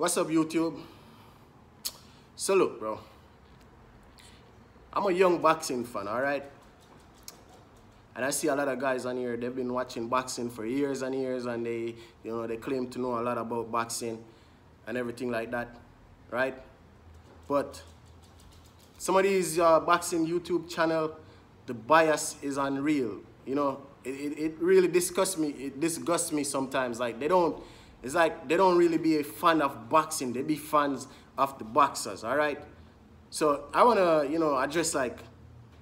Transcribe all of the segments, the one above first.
What's up, YouTube? So look, bro. I'm a young boxing fan, all right? And I see a lot of guys on here, they've been watching boxing for years and years, and they, you know, they claim to know a lot about boxing and everything like that, right? But some of these uh, boxing YouTube channel, the bias is unreal. You know, it, it, it really disgusts me. It disgusts me sometimes. Like they don't, it's like they don't really be a fan of boxing. They be fans of the boxers, all right? So I want to, you know, address like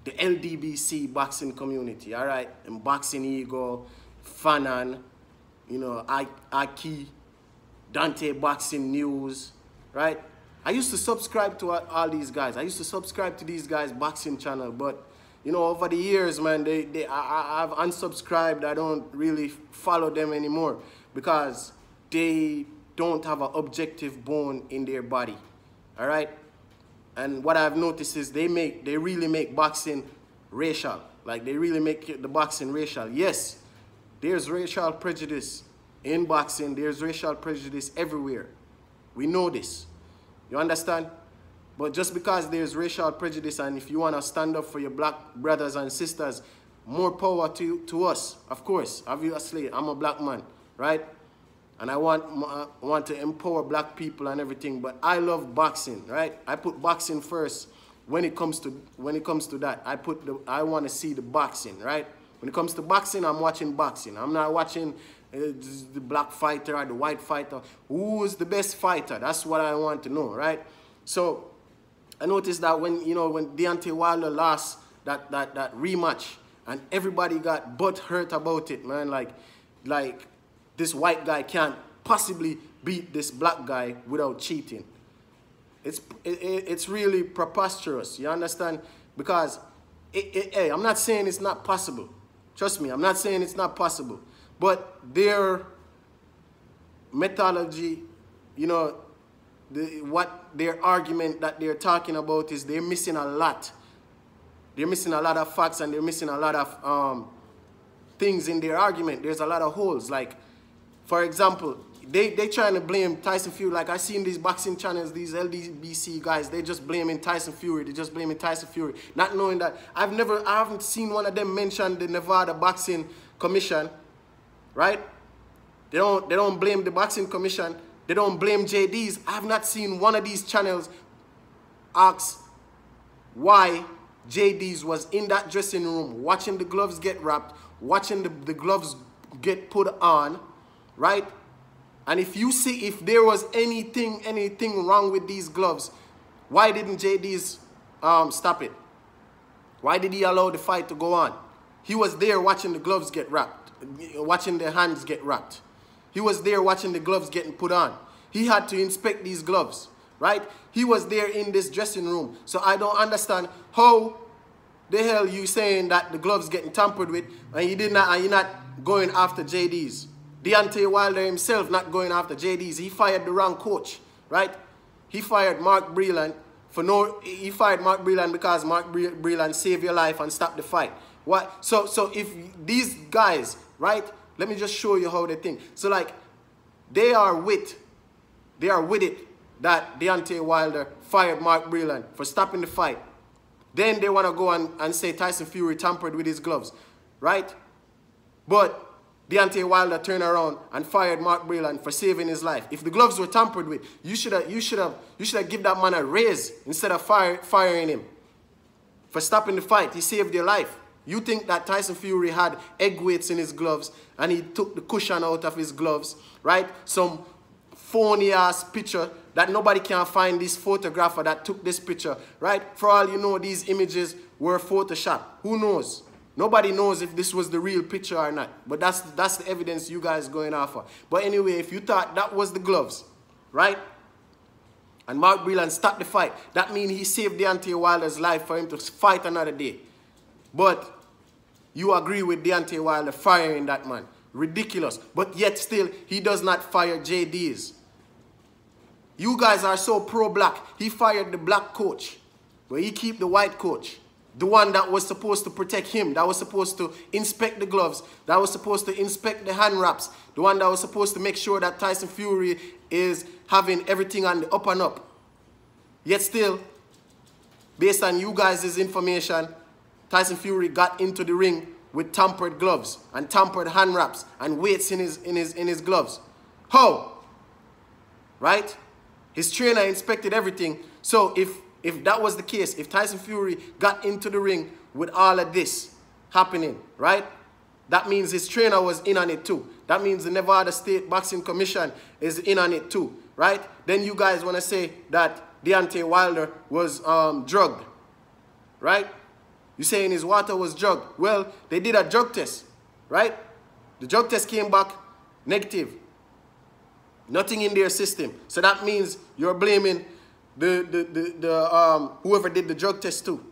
the LDBC boxing community, all right? And Boxing Eagle, Fanan, you know, Aki, Dante Boxing News, right? I used to subscribe to all these guys. I used to subscribe to these guys' boxing channel, but you know, over the years, man, they, they I, I've unsubscribed. I don't really follow them anymore because they don't have an objective bone in their body. All right? And what I've noticed is they make, they really make boxing racial. Like they really make the boxing racial. Yes, there's racial prejudice in boxing. There's racial prejudice everywhere. We know this. You understand? But just because there's racial prejudice and if you want to stand up for your black brothers and sisters, more power to, to us, of course. Obviously, I'm a black man, right? and I want uh, want to empower black people and everything. But I love boxing, right? I put boxing first when it comes to when it comes to that. I put the I want to see the boxing, right? When it comes to boxing, I'm watching boxing. I'm not watching uh, the black fighter or the white fighter. Who is the best fighter? That's what I want to know, right? So I noticed that when you know when Deontay Wilder lost that that that rematch, and everybody got butt hurt about it, man. Like like this white guy can't possibly beat this black guy without cheating. It's, it, it's really preposterous, you understand? Because, it, it, hey, I'm not saying it's not possible. Trust me, I'm not saying it's not possible. But their methodology, you know, the, what their argument that they're talking about is they're missing a lot. They're missing a lot of facts and they're missing a lot of um, things in their argument. There's a lot of holes. Like, for example, they they trying to blame Tyson Fury. Like I seen these boxing channels, these LDBC guys, they just blaming Tyson Fury. They just blaming Tyson Fury, not knowing that I've never, I haven't seen one of them mention the Nevada Boxing Commission, right? They don't they don't blame the Boxing Commission. They don't blame JDs. I've not seen one of these channels ask why JDs was in that dressing room watching the gloves get wrapped, watching the, the gloves get put on, right? And if you see if there was anything, anything wrong with these gloves, why didn't JD's um, stop it? Why did he allow the fight to go on? He was there watching the gloves get wrapped, watching the hands get wrapped. He was there watching the gloves getting put on. He had to inspect these gloves, right? He was there in this dressing room. So I don't understand how the hell you saying that the gloves getting tampered with and you did not and you're not going after JD's. Deontay Wilder himself not going after JD's. He fired the wrong coach, right? He fired Mark Breland for no. He fired Mark Breland because Mark Breland saved your life and stopped the fight. What? So so if these guys, right? Let me just show you how they think. So like, they are with, they are with it that Deontay Wilder fired Mark Breland for stopping the fight. Then they want to go and, and say Tyson Fury tampered with his gloves, right? But Deontay Wilder turned around and fired Mark Breland for saving his life. If the gloves were tampered with, you should have you should have you should have give that man a raise instead of fire, firing him. For stopping the fight, he saved your life. You think that Tyson Fury had egg weights in his gloves and he took the cushion out of his gloves, right? Some phony ass picture that nobody can find this photographer that took this picture, right? For all you know, these images were photoshopped. Who knows? Nobody knows if this was the real picture or not. But that's, that's the evidence you guys going off of. But anyway, if you thought that was the gloves, right? And Mark Breland stopped the fight. That means he saved Deontay Wilder's life for him to fight another day. But you agree with Deontay Wilder firing that man. Ridiculous. But yet still, he does not fire JDs. You guys are so pro-black. He fired the black coach. But he keep the white coach. The one that was supposed to protect him, that was supposed to inspect the gloves, that was supposed to inspect the hand wraps, the one that was supposed to make sure that Tyson Fury is having everything on the up and up. Yet still, based on you guys' information, Tyson Fury got into the ring with tampered gloves and tampered hand wraps and weights in his, in his, in his gloves. How? Right? His trainer inspected everything. So if if that was the case, if Tyson Fury got into the ring with all of this happening, right? That means his trainer was in on it too. That means the Nevada State Boxing Commission is in on it too, right? Then you guys want to say that Deontay Wilder was um, drugged, right? You're saying his water was drugged. Well, they did a drug test, right? The drug test came back negative. Nothing in their system. So that means you're blaming the, the, the, um, whoever did the drug test too.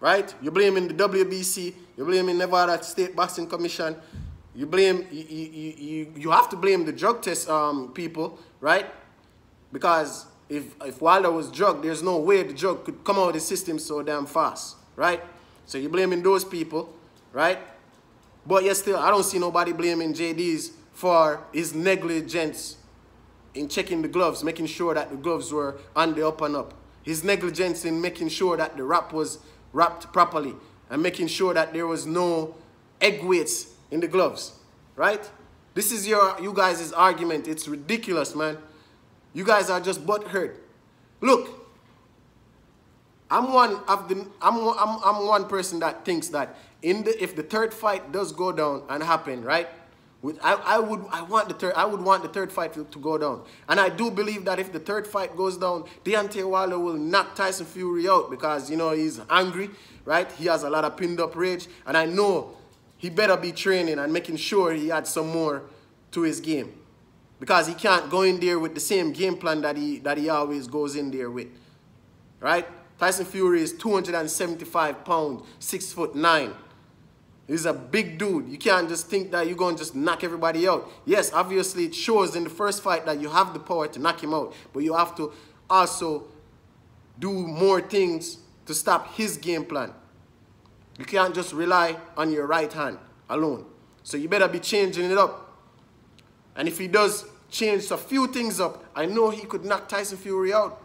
Right? You are blaming the WBC, you are blaming Nevada State Boxing Commission, you blame, you, you, you, you have to blame the drug test um, people, right? Because if, if Wilder was drugged, there's no way the drug could come out of the system so damn fast, right? So you're blaming those people, right? But yet still, I don't see nobody blaming JD's for his negligence in checking the gloves, making sure that the gloves were on the up and up. His negligence in making sure that the wrap was wrapped properly and making sure that there was no egg weights in the gloves, right? This is your, you guys' argument. It's ridiculous, man. You guys are just butt hurt. Look, I'm one of the, I'm, I'm, I'm one person that thinks that in the, if the third fight does go down and happen, right? With, I, I, would, I, want the third, I would want the third fight to, to, go down. And I do believe that if the third fight goes down, Deontay Wilder will knock Tyson Fury out because, you know, he's angry, right? He has a lot of pinned up rage. And I know he better be training and making sure he adds some more to his game. Because he can't go in there with the same game plan that he, that he always goes in there with, right? Tyson Fury is 275 pounds, 6 foot 9. He's a big dude. You can't just think that you're going to just knock everybody out. Yes, obviously it shows in the first fight that you have the power to knock him out, but you have to also do more things to stop his game plan. You can't just rely on your right hand alone. So you better be changing it up. And if he does change a few things up, I know he could knock Tyson Fury out.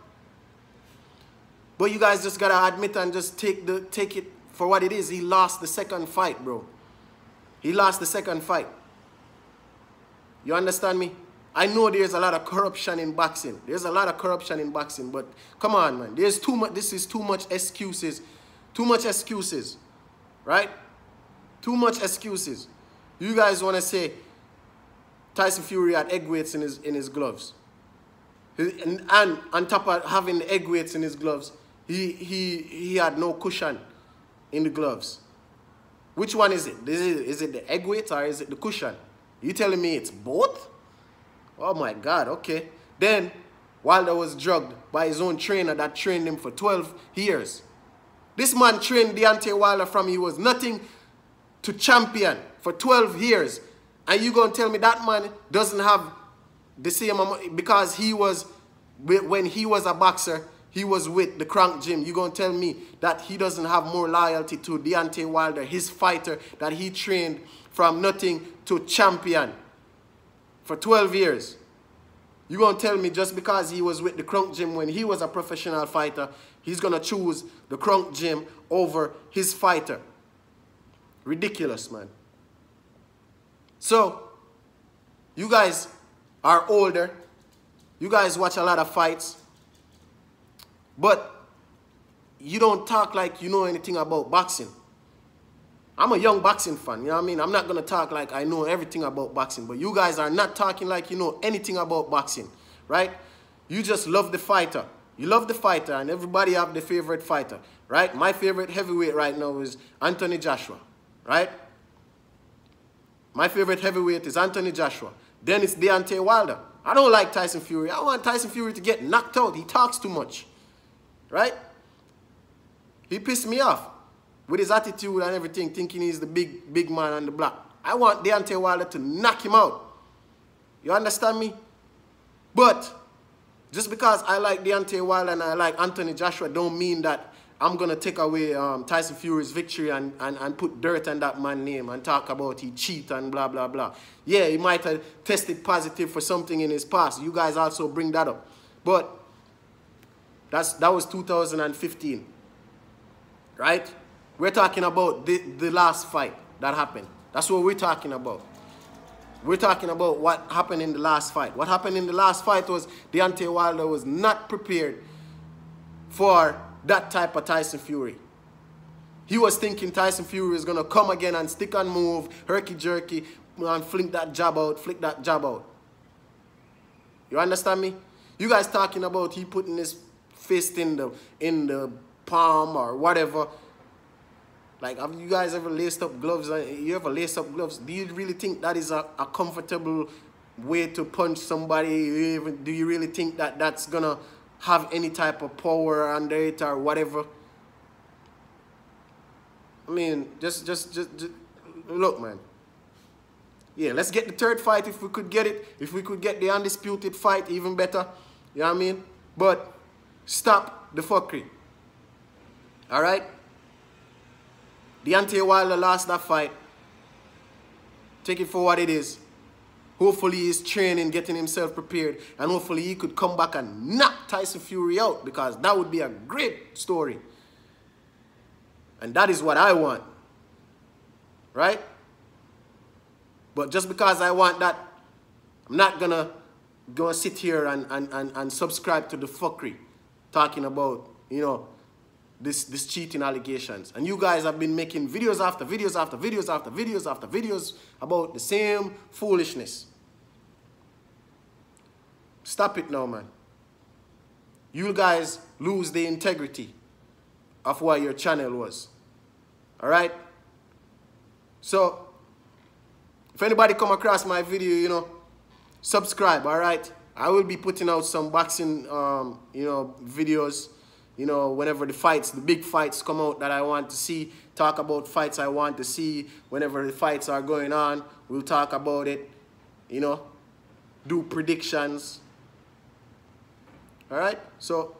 But you guys just gotta admit and just take the take it for what it is, he lost the second fight, bro. He lost the second fight. You understand me? I know there's a lot of corruption in boxing. There's a lot of corruption in boxing, but come on, man. There's too much. This is too much excuses. Too much excuses, right? Too much excuses. You guys want to say Tyson Fury had egg weights in his in his gloves, and, and on top of having egg weights in his gloves, he he he had no cushion in the gloves. Which one is it? Is it, is it the egg weight or is it the cushion? You telling me it's both? Oh my God, okay. Then, Wilder was drugged by his own trainer that trained him for 12 years. This man trained Deontay Wilder from he was nothing to champion for 12 years. And you gonna tell me that man doesn't have the same amount because he was, when he was a boxer, he was with the crank Gym. You gonna tell me that he doesn't have more loyalty to Deontay Wilder, his fighter that he trained from nothing to champion for 12 years? You gonna tell me just because he was with the crank Gym when he was a professional fighter, he's gonna choose the crank Gym over his fighter? Ridiculous, man. So, you guys are older. You guys watch a lot of fights. But you don't talk like you know anything about boxing. I'm a young boxing fan, you know what I mean? I'm not going to talk like I know everything about boxing, but you guys are not talking like you know anything about boxing, right? You just love the fighter. You love the fighter, and everybody have their favorite fighter, right? My favorite heavyweight right now is Anthony Joshua, right? My favorite heavyweight is Anthony Joshua. Then it's Deontay Wilder. I don't like Tyson Fury. I want Tyson Fury to get knocked out. He talks too much right? He pissed me off with his attitude and everything, thinking he's the big, big man on the block. I want Deontay Wilder to knock him out. You understand me? But just because I like Deontay Wilder and I like Anthony Joshua don't mean that I'm going to take away um, Tyson Fury's victory and, and, and put dirt on that man's name and talk about he cheat and blah, blah, blah. Yeah, he might have tested positive for something in his past. You guys also bring that up. But that's, that was 2015. Right? We're talking about the, the last fight that happened. That's what we're talking about. We're talking about what happened in the last fight. What happened in the last fight was Deontay Wilder was not prepared for that type of Tyson Fury. He was thinking Tyson Fury was going to come again and stick and move, herky-jerky, and flick that jab out, flick that jab out. You understand me? You guys talking about he putting his fist in the in the palm or whatever. Like, have you guys ever laced up gloves? Uh, you ever laced up gloves? Do you really think that is a, a comfortable way to punch somebody? Do you really think that that's gonna have any type of power under it or whatever? I mean, just, just, just, just look, man. Yeah, let's get the third fight if we could get it. If we could get the undisputed fight, even better. You know what I mean? But Stop the fuckery. Alright? Deontay Wilder lost that fight. Take it for what it is. Hopefully he's training, getting himself prepared, and hopefully he could come back and knock Tyson Fury out because that would be a great story. And that is what I want. Right? But just because I want that, I'm not gonna, go sit here and, and, and, and subscribe to the fuckery talking about, you know, this, this cheating allegations. And you guys have been making videos after videos after videos after videos after videos about the same foolishness. Stop it now, man. You guys lose the integrity of what your channel was. All right? So, if anybody come across my video, you know, subscribe, all right? I will be putting out some boxing, um, you know, videos, you know, whenever the fights, the big fights come out that I want to see, talk about fights I want to see, whenever the fights are going on, we'll talk about it, you know, do predictions, all right? So,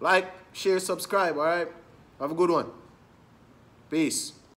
like, share, subscribe, all right? Have a good one. Peace.